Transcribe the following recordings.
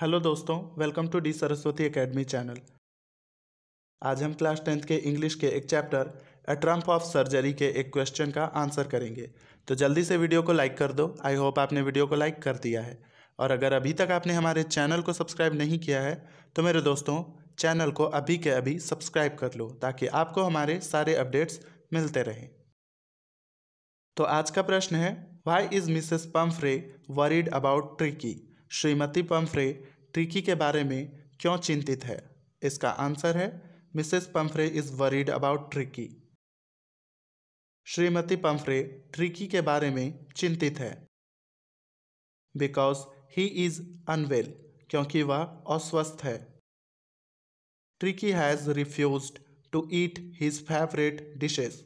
hello दोस्तों welcome to the Saraswati academy channel आज हम क्लास टेंथ के इंग्लिश के एक chapter a triumph of surgery के एक क्वेश्चन का आंसर करेंगे तो जल्दी से वीडियो को लाइक कर दो आई होप आपने वीडियो को लाइक कर दिया है और अगर अभी तक आपने हमारे चैनल को सब्सक्राइब नहीं किया है तो मेरे दोस्तों चैनल को अभी के अभी सब्सक्राइब कर लो ताकि आपको हमारे सारे अपडेट्स मिलते रहें तो आज का प्रश्न है why is Mrs Pumphrey worried about Tricki श्रीमती पम्फ्रे ट्रिकी के बारे में क्यों चिंतित है इसका आंसर है Mrs Pumphrey is worried about Tricki श्रीमती पम्फ्रे ट्रिकी के बारे में चिंतित है बिकॉज ही इज़ अनवेल क्योंकि वह अस्वस्थ है Tricki has refused to eat his favourite dishes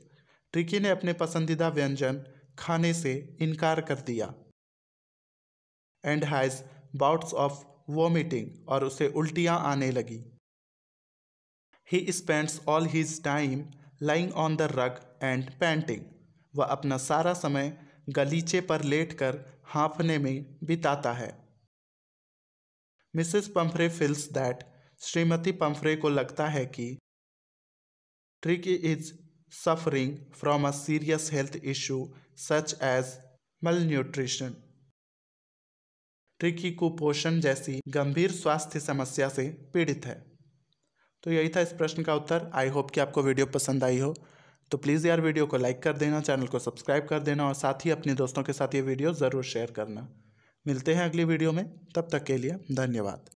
Tricki ने अपने पसंदीदा व्यंजन खाने से इनकार कर दिया and has bouts of vomiting और उसे उल्टियाँ आने लगी he spends all his time lying on the rug and panting वह अपना सारा समय गलीचे पर लेट कर हाँफने में बिताता है मिसिस पम्फरे फील्स दैट श्रीमती पम्फरे को लगता है कि Tricki is suffering from a serious health issue such as malnutrition की कुपोषण जैसी गंभीर स्वास्थ्य समस्या से पीड़ित है तो यही था इस प्रश्न का उत्तर आई होप कि आपको वीडियो पसंद आई हो तो प्लीज़ यार वीडियो को लाइक कर देना चैनल को सब्सक्राइब कर देना और साथ ही अपने दोस्तों के साथ ये वीडियो ज़रूर शेयर करना मिलते हैं अगली वीडियो में तब तक के लिए धन्यवाद